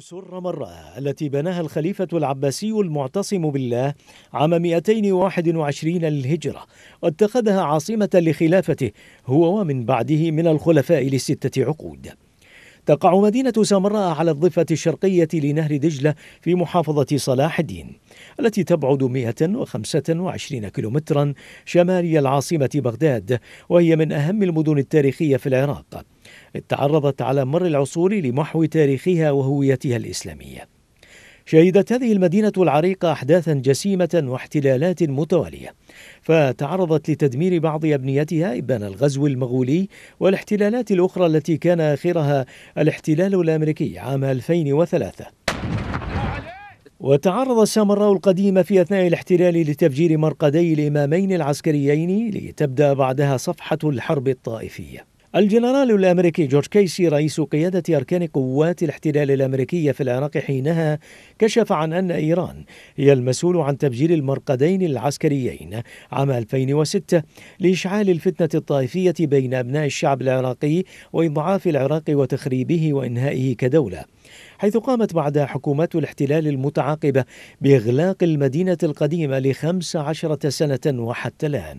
سر مراه التي بناها الخليفة العباسي المعتصم بالله عام 221 للهجرة واتخذها عاصمة لخلافته هو ومن بعده من الخلفاء لستة عقود تقع مدينة سامراء على الضفة الشرقية لنهر دجلة في محافظة صلاح الدين التي تبعد 125 كيلومترا شمالي العاصمة بغداد وهي من أهم المدن التاريخية في العراق تعرضت على مر العصور لمحو تاريخها وهويتها الإسلامية شهدت هذه المدينة العريقة أحداثا جسيمة واحتلالات متوالية فتعرضت لتدمير بعض أبنيتها إبان الغزو المغولي والاحتلالات الأخرى التي كان آخرها الاحتلال الأمريكي عام 2003 وتعرض السامراء القديمة في أثناء الاحتلال لتفجير مرقدي الإمامين العسكريين لتبدأ بعدها صفحة الحرب الطائفية الجنرال الامريكي جورج كيسي رئيس قياده اركان قوات الاحتلال الامريكيه في العراق حينها كشف عن ان ايران هي المسؤول عن تفجير المرقدين العسكريين عام 2006 لاشعال الفتنه الطائفيه بين ابناء الشعب العراقي واضعاف العراق وتخريبه وانهائه كدوله حيث قامت بعدها حكومات الاحتلال المتعاقبه باغلاق المدينه القديمه لخمس عشره سنه وحتى الان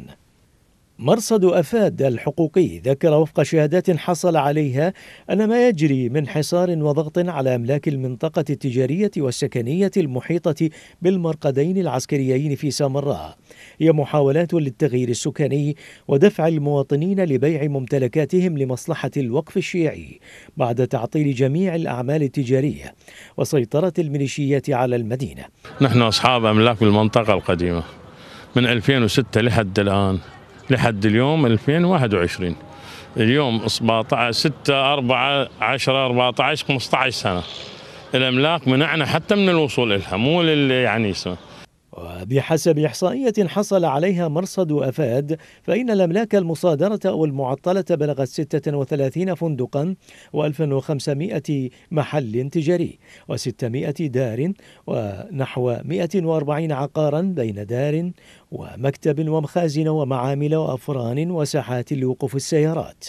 مرصد أفاد الحقوقي ذكر وفق شهادات حصل عليها أن ما يجري من حصار وضغط على أملاك المنطقة التجارية والسكنية المحيطة بالمرقدين العسكريين في سامراء هي محاولات للتغيير السكاني ودفع المواطنين لبيع ممتلكاتهم لمصلحة الوقف الشيعي بعد تعطيل جميع الأعمال التجارية وسيطرة الميليشيات على المدينة نحن أصحاب أملاك المنطقه القديمة من 2006 لحد الآن لحد اليوم 2021 اليوم 17 6 4 10 14 15 سنه الاملاك منعنا حتى من الوصول لها مو لل يعني اسمه وبحسب إحصائية حصل عليها مرصد أفاد فإن الأملاك المصادرة أو المعطلة بلغت 36 فندقا و1500 محل تجاري و600 دار ونحو 140 عقارا بين دار ومكتب ومخازن ومعامل وأفران وساحات لوقوف السيارات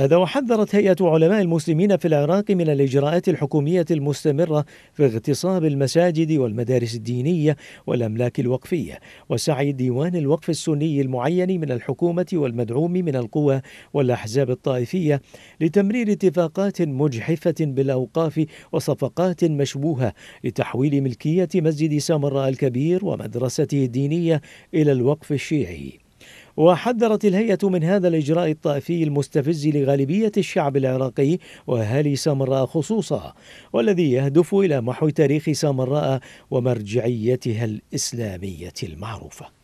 هذا وحذرت هيئة علماء المسلمين في العراق من الإجراءات الحكومية المستمرة في اغتصاب المساجد والمدارس الدينية والأملاك الوقفية وسعي ديوان الوقف السني المعين من الحكومة والمدعوم من القوى والأحزاب الطائفية لتمرير اتفاقات مجحفة بالأوقاف وصفقات مشبوهة لتحويل ملكية مسجد سامراء الكبير ومدرسته الدينية إلى الوقف الشيعي وحذرت الهيئة من هذا الإجراء الطائفي المستفز لغالبية الشعب العراقي وأهالي سامراء خصوصا والذي يهدف إلى محو تاريخ سامراء ومرجعيتها الإسلامية المعروفة